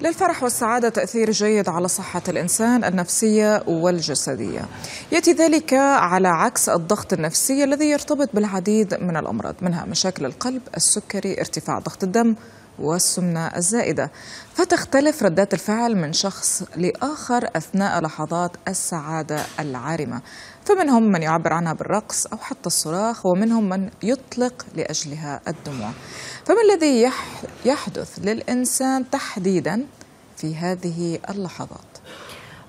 للفرح والسعادة تأثير جيد على صحة الإنسان النفسية والجسدية. يأتي ذلك على عكس الضغط النفسي الذي يرتبط بالعديد من الأمراض منها مشاكل القلب، السكري، ارتفاع ضغط الدم، والسمنة الزائدة فتختلف ردات الفعل من شخص لآخر أثناء لحظات السعادة العارمة فمنهم من يعبر عنها بالرقص أو حتى الصراخ ومنهم من يطلق لأجلها الدموع فما الذي يحدث للإنسان تحديدا في هذه اللحظات؟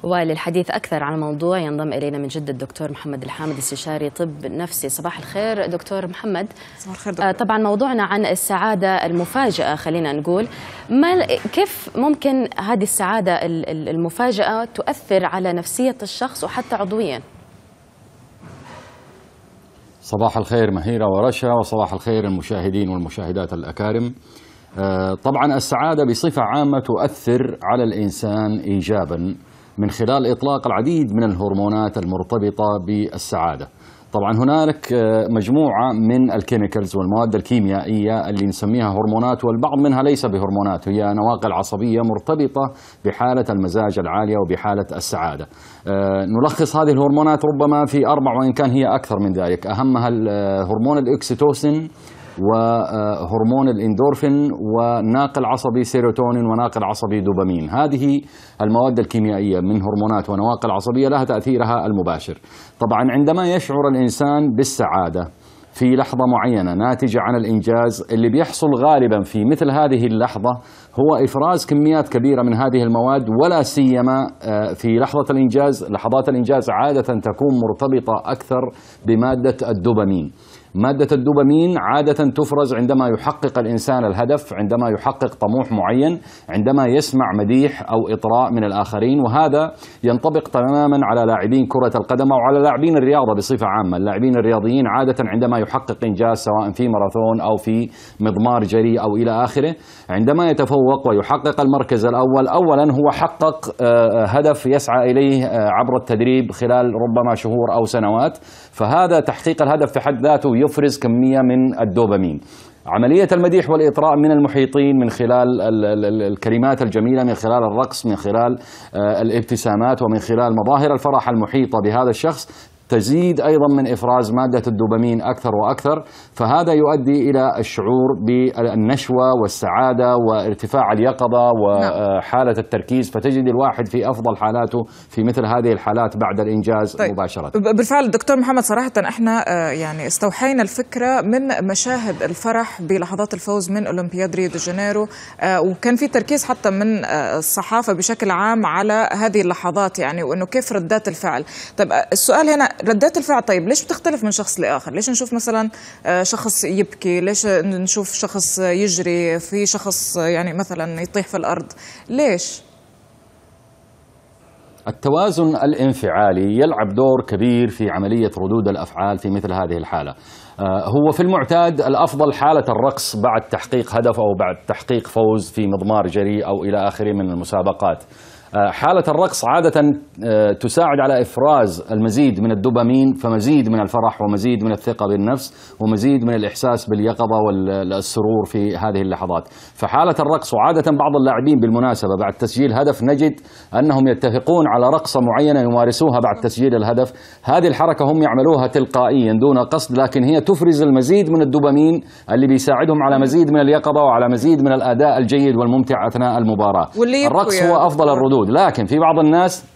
وللحديث أكثر عن الموضوع ينضم إلينا من جدة الدكتور محمد الحامد استشاري طب نفسي صباح الخير دكتور محمد صباح الخير آه، دكتور. طبعا موضوعنا عن السعادة المفاجئة خلينا نقول ما كيف ممكن هذه السعادة المفاجئة تؤثر على نفسية الشخص وحتى عضويا صباح الخير مهيرة ورشا وصباح الخير المشاهدين والمشاهدات الأكارم آه، طبعا السعادة بصفة عامة تؤثر على الإنسان إيجابا من خلال إطلاق العديد من الهرمونات المرتبطة بالسعادة طبعا هنالك آه، مجموعة من الكيميكلز والمواد الكيميائية اللي نسميها هرمونات والبعض منها ليس بهرمونات هي نواقل عصبية مرتبطة بحالة المزاج العالية وبحالة السعادة آه، نلخص هذه الهرمونات ربما في أربع وإن كان هي أكثر من ذلك أهمها آه، هرمون الأكسيتوسين وهرمون الاندورفين وناقل عصبي سيروتونين وناقل عصبي دوبامين هذه المواد الكيميائية من هرمونات ونواقل عصبية لها تأثيرها المباشر طبعا عندما يشعر الإنسان بالسعادة في لحظة معينة ناتجة عن الإنجاز اللي بيحصل غالبا في مثل هذه اللحظة هو إفراز كميات كبيرة من هذه المواد ولا سيما آه، في لحظة الإنجاز لحظات الإنجاز عادة تكون مرتبطة أكثر بمادة الدوبامين مادة الدوبامين عادة تفرز عندما يحقق الإنسان الهدف، عندما يحقق طموح معين، عندما يسمع مديح أو إطراء من الآخرين، وهذا ينطبق تماما على لاعبين كرة القدم أو على لاعبين الرياضة بصفة عامة، اللاعبين الرياضيين عادة عندما يحقق إنجاز سواء في ماراثون أو في مضمار جري أو إلى آخره، عندما يتفوق ويحقق المركز الأول، أولا هو حقق آه، آه، هدف يسعى إليه آه، عبر التدريب خلال ربما شهور أو سنوات، فهذا تحقيق الهدف في حد ذاته يفرز كمية من الدوبامين عملية المديح والإطراء من المحيطين من خلال الكلمات الجميلة من خلال الرقص من خلال آه، الابتسامات ومن خلال مظاهر الفرح المحيطة بهذا الشخص تزيد ايضا من افراز ماده الدوبامين اكثر واكثر فهذا يؤدي الى الشعور بالنشوه والسعاده وارتفاع اليقظه وحاله نعم. التركيز فتجد الواحد في افضل حالاته في مثل هذه الحالات بعد الانجاز طيب مباشره. بالفعل دكتور محمد صراحه احنا آه، يعني استوحينا الفكره من مشاهد الفرح بلحظات الفوز من اولمبياد ريو دي جانيرو آه، وكان في تركيز حتى من آه، الصحافه بشكل عام على هذه اللحظات يعني وانه كيف ردات الفعل. طيب السؤال هنا ردات الفعل طيب ليش بتختلف من شخص لاخر ليش نشوف مثلا آه، شخص يبكي ليش نشوف شخص يجري في شخص آه، يعني مثلا يطيح في الارض ليش التوازن الانفعالي يلعب دور كبير في عمليه ردود الافعال في مثل هذه الحاله آه، هو في المعتاد الافضل حاله الرقص بعد تحقيق هدف او بعد تحقيق فوز في مضمار جري او الى اخره من المسابقات آه، حالة الرقص عادة آه، تساعد على إفراز المزيد من الدوبامين فمزيد من الفرح ومزيد من الثقة بالنفس ومزيد من الإحساس باليقظة والسرور في هذه اللحظات فحالة الرقص وعادة بعض اللاعبين بالمناسبة بعد تسجيل هدف نجد أنهم يتفقون على رقصة معينة يمارسوها بعد تسجيل الهدف هذه الحركة هم يعملوها تلقائيا دون قصد لكن هي تفرز المزيد من الدوبامين اللي بيساعدهم على مزيد من اليقظة وعلى مزيد من الأداء الجيد والممتع أثناء المباراة الرقص هو يعني. أفضل الردود الردود لكن في بعض الناس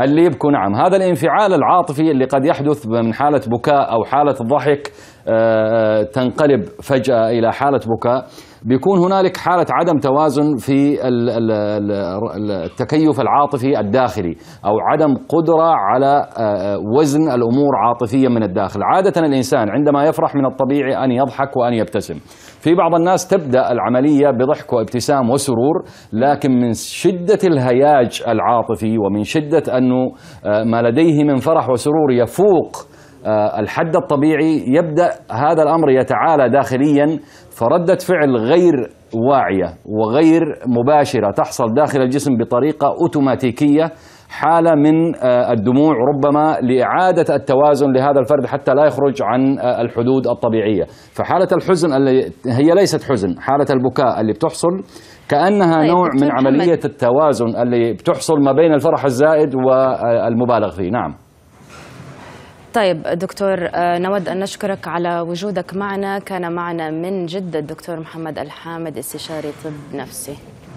اللي يبكوا نعم هذا الانفعال العاطفي اللي قد يحدث من حالة بكاء أو حالة ضحك آه، آه، تنقلب فجأة إلى حالة بكاء بيكون هنالك حالة عدم توازن في التكيف العاطفي الداخلي أو عدم قدرة على آه، وزن الأمور عاطفيا من الداخل عادة الإنسان عندما يفرح من الطبيعي أن يضحك وأن يبتسم في بعض الناس تبدأ العملية بضحك وابتسام وسرور لكن من شدة الهياج العاطفي ومن شدة أنه ما لديه من فرح وسرور يفوق آه، الحد الطبيعي يبدأ هذا الأمر يتعالى داخليا فردة فعل غير واعية وغير مباشرة تحصل داخل الجسم بطريقة أوتوماتيكية حالة من آه، الدموع ربما لإعادة التوازن لهذا الفرد حتى لا يخرج عن آه، الحدود الطبيعية فحالة الحزن اللي هي ليست حزن حالة البكاء اللي بتحصل كأنها طيب نوع من عملية التوازن اللي بتحصل ما بين الفرح الزائد والمبالغ فيه نعم طيب دكتور آه، نود أن نشكرك على وجودك معنا كان معنا من جدة الدكتور محمد الحامد استشاري طب نفسي